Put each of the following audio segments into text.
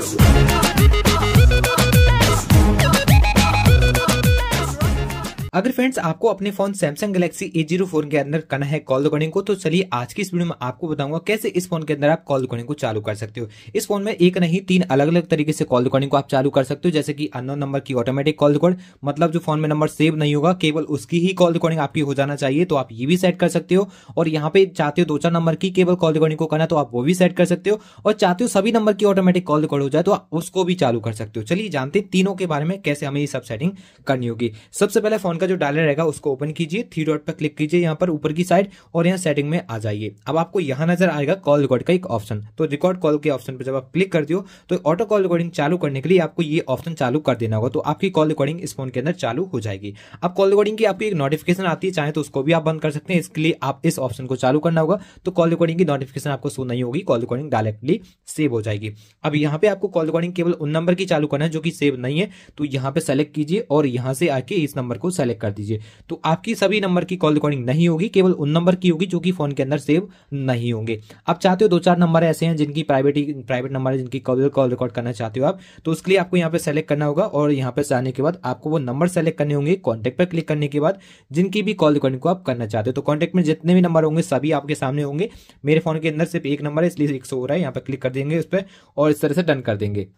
Gracias. अगर friends आपको अपने phone Samsung Galaxy A zero four के अंदर करना है कॉल रिकॉर्डिंग को तो चलिए आज की इस वीडियो में आपको बताऊंगा कैसे इस फोन के अंदर आप कॉल रिकॉर्डिंग को चालू कर सकते हो इस फोन में एक नहीं तीन अलग अलग तरीके से कॉल रिकॉर्डिंग को आप चालू कर सकते हो जैसे कि अनोन नंबर की ऑटोमेटिक कॉल रिकॉर्ड मतलब जो फोन में नंबर सेव नहीं होगा केवल उसकी ही कॉल रिकॉर्डिंग आपकी हो जाना चाहिए तो आप ये भी सेट कर सकते हो और यहाँ पे चाहते हो दो चार नंबर की केवल कॉल रिकॉर्डिंग को करना तो आप वो भी सेट कर सकते हो और चाहते हो सभी नंबर की ऑटोमेटिक कॉल रिकॉर्ड हो जाए तो आप उसको भी चालू कर सकते हो चलिए जानते तीनों के बारे में कैसे हमें ये सब सेटिंग करनी होगी सबसे पहले फोन का जो डायलर रहेगा उसको ओपन कीजिए थ्री डॉट पर क्लिक कीजिए यहाँ पर ऊपर की साइड और यहाँ सेटिंग में आ जाइए अब आपको यहाँ नजर आएगा कॉल रिकॉर्ड का एक ऑप्शन तो रिकॉर्ड कॉल के ऑप्शन पर जब आप क्लिक कर दियो तो ऑटो कॉल रिकॉर्डिंग चालू करने के लिए आपको ये ऑप्शन चालू कर देना होगा तो आपकी कॉल रिकॉर्डिंग इस फोन के अंदर चालू हो जाएगी अब कॉल रिकॉर्डिंग की आपकी एक नोटिफिकेशन आती है चाहे तो उसको भी आप बंद कर सकते हैं इसके लिए आप इस ऑप्शन को चालू करना होगा तो कॉल रिकॉर्डिंग की नोटिफिकेशन आपको सो नहीं होगी कॉल रिकॉर्डिंग डायरेक्टली सेव हो जाएगी अब यहाँ पे आपको कॉल रिकॉर्डिंग केवल उन नंबर की चालू करना है जो कि सेव नहीं है तो यहाँ पे सेलेक्ट कीजिए और यहाँ से आके इस नंबर को सेलेक्ट कर दीजिए तो आपकी सभी नंबर की कॉल रिकॉर्डिंग नहीं होगी केवल उन नंबर की होगी जो कि फोन के अंदर सेव नहीं होंगे आप चाहते हो दो चार नंबर ऐसे हैं जिनकी प्राइवेट प्राइवेट नंबर है जिनकी कॉल कॉल रिकॉर्ड करना चाहते हो आप तो उसके लिए आपको यहाँ पे सेलेक्ट करना होगा और यहाँ पे जाने के बाद आपको वो नंबर सेलेक्ट करने होंगे कॉन्टेक्ट पर क्लिक करने के बाद जिनकी भी कॉल रिकॉर्डिंग को आप करना चाहते हो तो कॉन्टेक्ट में जितने भी नंबर होंगे सभी आपके सामने होंगे मेरे फोन के अंदर सिर्फ एक नंबर है इसलिए एक सौ हो रहा है यहाँ पर क्लिक कर देंगे उस पर और इस तरह से डन कर देंगे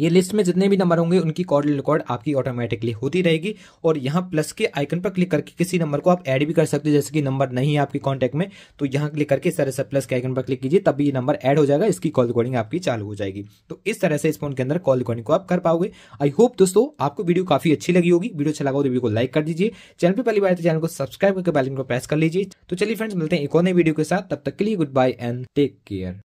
ये लिस्ट में जितने भी नंबर होंगे उनकी कॉल रिकॉर्ड आपकी ऑटोमेटिकली होती रहेगी और यहाँ प्लस के आइकन पर क्लिक करके किसी नंबर को आप ऐड भी कर सकते हो जैसे कि नंबर नहीं है आपके कॉन्टैक्ट में तो यहाँ क्लिक करके इस तरह से प्लस के आइकन पर क्लिक कीजिए तभी ये नंबर ऐड हो जाएगा इसकी कॉल रिकॉर्डिंग आपकी चालू हो जाएगी तो इस तरह से इस फोन के अंदर कॉल रिकॉर्डिंग को आप कर पाओगे आई होप दोस्तों आपको वीडियो काफी अच्छी लगी होगी वीडियो अच्छा लगा तो वीडियो को लाइक कर दीजिए चैनल पर पहली बार चैनल तो को सब्सक्राइब करके बैलिंग को प्रेस कर लीजिए तो चलिए फ्रेंड्स मिलते हैं एक और नई वीडियो के साथ तब तक के लिए goodbye and take care